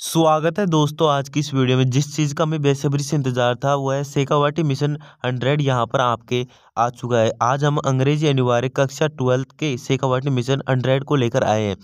स्वागत है दोस्तों आज की इस वीडियो में जिस चीज़ का हमें बेसब्री से इंतज़ार था वह है सेकावाटी मिशन हंड्रेड यहाँ पर आपके आ चुका है आज हम अंग्रेजी अनिवार्य कक्षा ट्वेल्थ के सेकावाटी मिशन हंड्रेड को लेकर आए हैं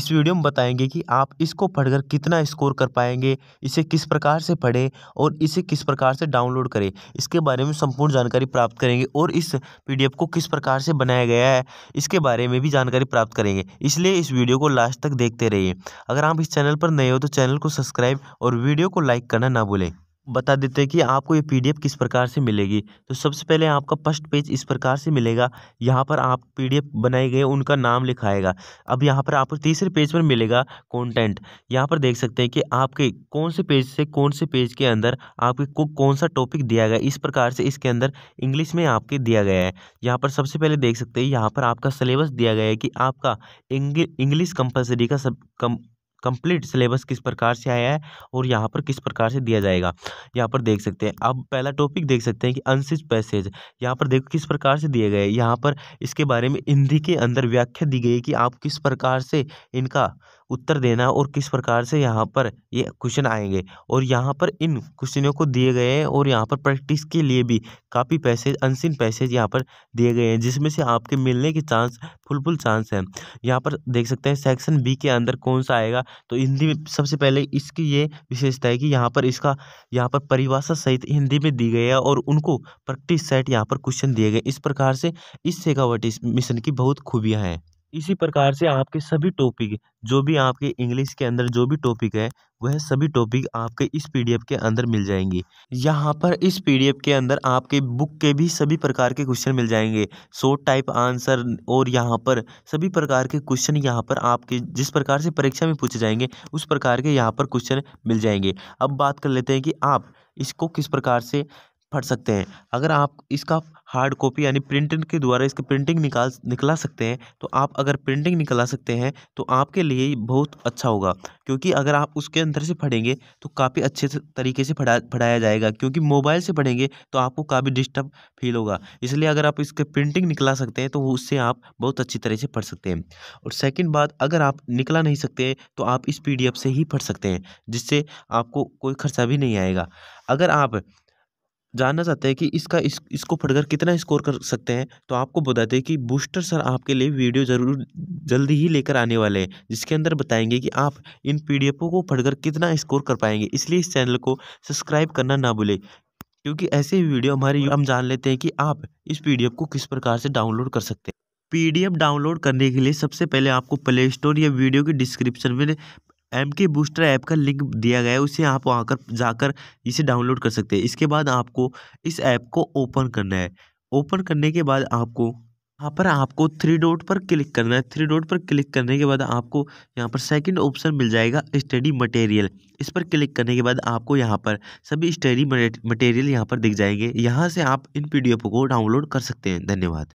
इस वीडियो में बताएंगे कि आप इसको पढ़कर कितना स्कोर कर पाएंगे इसे किस प्रकार से पढ़ें और इसे किस प्रकार से डाउनलोड करें इसके बारे में संपूर्ण जानकारी प्राप्त करेंगे और इस पी को किस प्रकार से बनाया गया है इसके बारे में भी जानकारी प्राप्त करेंगे इसलिए इस वीडियो को लास्ट तक देखते रहिए अगर आप इस चैनल पर नए हो तो चैनल को सब्सक्राइब और वीडियो को लाइक करना ना भूलें बता देते हैं कि आपको ये पीडीएफ किस प्रकार से मिलेगी तो सबसे पहले आपका फर्स्ट पेज इस प्रकार से मिलेगा यहाँ पर आप पीडीएफ बनाए गए उनका नाम लिखाएगा अब यहाँ पर आपको तीसरे पेज पर मिलेगा कंटेंट यहाँ पर देख सकते हैं कि आपके कौन से पेज से कौन से पेज के अंदर आपके को कौन सा टॉपिक दिया गया इस प्रकार से इसके अंदर इंग्लिश में आपके दिया गया है यहाँ पर सबसे पहले देख सकते हैं यहाँ पर आपका सिलेबस दिया गया है कि आपका इंग्लिश कंपल्सरी का सब कम कंप्लीट सिलेबस किस प्रकार से आया है और यहाँ पर किस प्रकार से दिया जाएगा यहाँ पर देख सकते हैं अब पहला टॉपिक देख सकते हैं कि अनसिज पैसेज यहाँ पर देखो किस प्रकार से दिए गए यहाँ पर इसके बारे में हिंदी के अंदर व्याख्या दी गई कि आप किस प्रकार से इनका उत्तर देना और किस प्रकार से यहाँ पर ये क्वेश्चन आएंगे और यहाँ पर इन क्वेश्चनों को दिए गए हैं और यहाँ पर प्रैक्टिस के लिए भी काफ़ी पैसेज अनसिन पैसेज यहाँ पर दिए गए हैं जिसमें से आपके मिलने के चांस फुलफुल चांस हैं यहाँ पर देख सकते हैं सेक्शन बी के अंदर कौन सा आएगा तो हिंदी में सबसे पहले इसकी ये विशेषता है कि यहाँ पर इसका यहाँ पर परिभाषा सहित हिंदी में दी गई है और उनको प्रैक्टिस सेट यहाँ पर क्वेश्चन दिए गए इस प्रकार से इस शेखावटी मिशन की बहुत खूबियाँ हैं इसी प्रकार से आपके सभी टॉपिक जो भी आपके इंग्लिश के अंदर जो भी टॉपिक है वह सभी टॉपिक आपके इस पीडीएफ के अंदर मिल जाएंगे यहाँ पर इस पीडीएफ के अंदर आपके बुक के भी सभी प्रकार के क्वेश्चन मिल जाएंगे शॉर्ट टाइप आंसर और यहाँ पर सभी प्रकार के क्वेश्चन यहाँ पर आपके जिस प्रकार से परीक्षा में पूछे जाएंगे उस प्रकार के यहाँ पर क्वेश्चन मिल जाएंगे अब बात कर लेते हैं कि आप इसको किस प्रकार से फट सकते हैं अगर आप इसका हार्ड कॉपी यानी प्रिंटर के द्वारा इसकी प्रिंटिंग निकाल निकला सकते हैं तो आप अगर प्रिंटिंग निकला सकते हैं तो आपके लिए बहुत अच्छा होगा क्योंकि अगर आप उसके अंदर से फटेंगे तो काफ़ी अच्छे तरीके से फटा फटाया जाएगा क्योंकि मोबाइल से पढ़ेंगे तो आपको काफ़ी डिस्टर्ब फील होगा इसलिए अगर आप इसके प्रिंटिंग निकला सकते हैं तो उससे आप बहुत अच्छी तरह से पढ़ सकते हैं और सेकेंड बात अगर आप निकला नहीं सकते तो आप इस पी से ही पढ़ सकते हैं जिससे आपको कोई खर्चा भी नहीं आएगा अगर आप जानना चाहते हैं कि इसका इस इसको पढ़कर कितना स्कोर कर सकते हैं तो आपको बता दें कि बूस्टर सर आपके लिए वीडियो ज़रूर जल्दी ही लेकर आने वाले हैं जिसके अंदर बताएंगे कि आप इन पीडीएफों को पढ़कर कितना स्कोर कर पाएंगे इसलिए इस चैनल को सब्सक्राइब करना ना भूलें क्योंकि ऐसे ही वीडियो हमारे हम जान लेते हैं कि आप इस पी को किस प्रकार से डाउनलोड कर सकते हैं पी डाउनलोड करने के लिए सबसे पहले आपको प्ले स्टोर या वीडियो के डिस्क्रिप्शन में एम के बूस्टर ऐप का लिंक दिया गया है उसे आप वहाँ कर जाकर इसे डाउनलोड कर सकते हैं इसके बाद आपको इस ऐप को ओपन करना है ओपन करने के बाद आपको यहाँ पर आपको थ्री डॉट पर क्लिक करना है थ्री डॉट पर क्लिक करने के बाद आपको यहाँ पर सेकंड ऑप्शन मिल जाएगा स्टडी मटेरियल इस पर क्लिक करने के बाद आपको यहाँ पर सभी स्टडी मटेरियल यहाँ पर दिख जाएंगे यहाँ से आप इन पी को डाउनलोड कर सकते हैं धन्यवाद